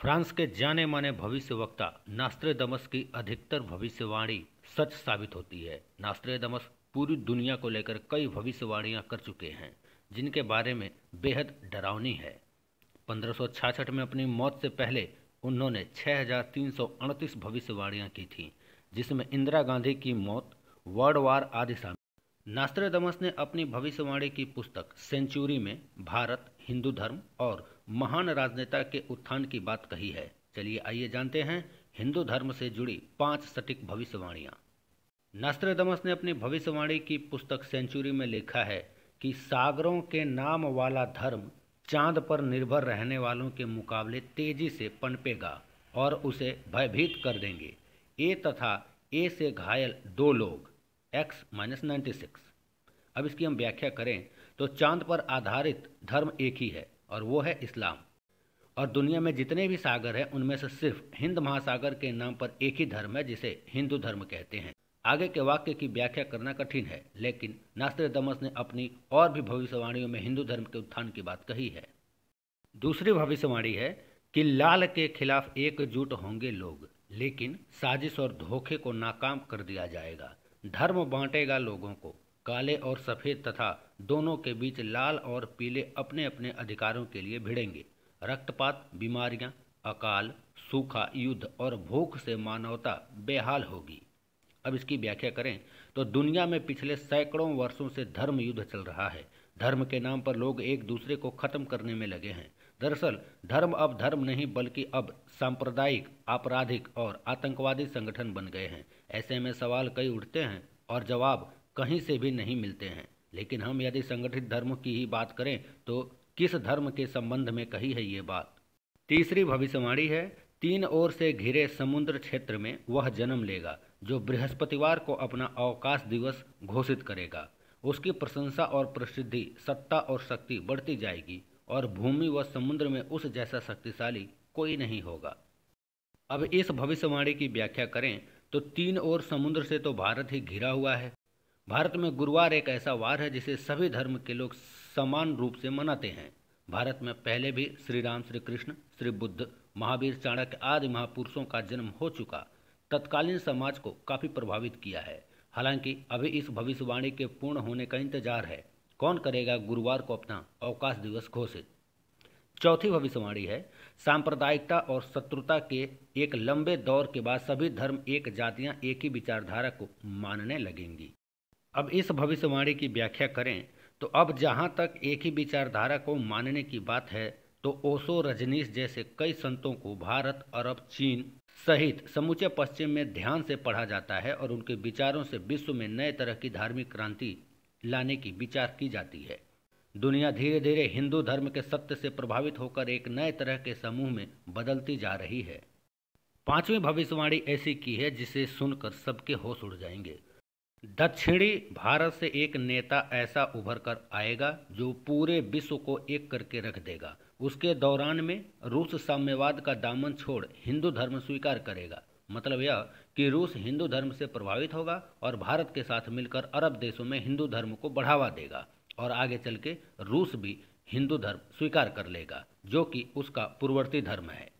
France के जाने माने भविष्य वक्ता दमस की अधिकतर भविष्यवाणी सच साबित होती है दमस पूरी दुनिया को लेकर कई भविष्यवाणियां कर चुके हैं जिनके बारे में बेहद डरावनी है 1566 में अपनी मौत से पहले उन्होंने 6338 भविष्यवाणियां की थीं जिसमें इंदिरा गांधी की मौत वर्ल्ड वार आदि शामिल नास्त्रदमस ने अपनी भविष्यवाणी की पुस्तक सेंचुरी में भारत हिंदू धर्म और महान राजनेता के उत्थान की बात कही है चलिए आइए जानते हैं हिंदू धर्म से जुड़ी पांच सटीक भविष्यवाणियां नास्त्रदमस ने अपनी भविष्यवाणी की पुस्तक सेंचुरी में लिखा है कि सागरों के नाम वाला धर्म चांद पर निर्भर रहने वालों के मुकाबले तेजी से पनपेगा और उसे भयभीत कर देंगे ए तथा ए से घायल दो लोग एक्स माइनस नाइन्टी सिक्स अब इसकी हम व्याख्या करें तो चांद पर आधारित धर्म एक ही है और वो है इस्लाम और दुनिया में जितने भी सागर हैं उनमें से सिर्फ हिंद महासागर के नाम पर एक ही धर्म है जिसे हिंदू धर्म कहते हैं आगे के वाक्य की व्याख्या करना कठिन है लेकिन नास्त्र दमस ने अपनी और भी भविष्यवाणियों में हिंदू धर्म के उत्थान की बात कही है दूसरी भविष्यवाणी है कि लाल के खिलाफ एकजुट होंगे लोग लेकिन साजिश और धोखे को नाकाम कर दिया जाएगा धर्म बांटेगा लोगों को काले और सफ़ेद तथा दोनों के बीच लाल और पीले अपने अपने अधिकारों के लिए भिड़ेंगे रक्तपात बीमारियां, अकाल सूखा युद्ध और भूख से मानवता बेहाल होगी अब इसकी व्याख्या करें तो दुनिया में पिछले सैकड़ों वर्षों से धर्म युद्ध चल रहा है धर्म के नाम पर लोग एक दूसरे को खत्म करने में लगे हैं दरअसल धर्म अब धर्म नहीं बल्कि अब सांप्रदायिक आपराधिक और आतंकवादी संगठन बन गए हैं ऐसे में सवाल कई उठते हैं और जवाब कहीं से भी नहीं मिलते हैं लेकिन हम यदि संगठित धर्म की ही बात करें तो किस धर्म के संबंध में कही है ये बात तीसरी भविष्यवाणी है तीन ओर से घिरे समुद्र क्षेत्र में वह जन्म लेगा जो बृहस्पतिवार को अपना अवकाश दिवस घोषित करेगा उसकी प्रशंसा और प्रसिद्धि सत्ता और शक्ति बढ़ती जाएगी और भूमि व समुद्र में उस जैसा शक्तिशाली कोई नहीं होगा अब इस भविष्यवाणी की व्याख्या करें तो तीन ओर समुद्र से तो भारत ही घिरा हुआ है भारत में गुरुवार एक ऐसा वार है जिसे सभी धर्म के लोग समान रूप से मनाते हैं भारत में पहले भी श्री राम श्री कृष्ण श्री बुद्ध महावीर चाणक्य आदि महापुरुषों का जन्म हो चुका तत्कालीन समाज को काफ़ी प्रभावित किया है हालांकि अभी इस भविष्यवाणी के पूर्ण होने का इंतजार है कौन करेगा गुरुवार को अपना अवकाश दिवस घोषित चौथी भविष्यवाणी है सांप्रदायिकता और शत्रुता के एक लंबे दौर के बाद सभी धर्म एक जातियां एक ही विचारधारा को मानने लगेंगी अब इस भविष्यवाणी की व्याख्या करें तो अब जहां तक एक ही विचारधारा को मानने की बात है तो ओशो रजनीश जैसे कई संतों को भारत अरब चीन सहित समूचे पश्चिम में ध्यान से पढ़ा जाता है और उनके विचारों से विश्व में नए तरह की धार्मिक क्रांति लाने की विचार की जाती है दुनिया धीरे धीरे हिंदू धर्म के सत्य से प्रभावित होकर एक नए तरह के समूह में बदलती जा रही है पांचवी भविष्यवाणी ऐसी की है जिसे सुनकर सबके होश उड़ जाएंगे दक्षिणी भारत से एक नेता ऐसा उभर कर आएगा जो पूरे विश्व को एक करके रख देगा उसके दौरान में रूस साम्यवाद का दामन छोड़ हिंदू धर्म स्वीकार करेगा मतलब यह कि रूस हिंदू धर्म से प्रभावित होगा और भारत के साथ मिलकर अरब देशों में हिंदू धर्म को बढ़ावा देगा और आगे चल के रूस भी हिंदू धर्म स्वीकार कर लेगा जो कि उसका पूर्ववर्ती धर्म है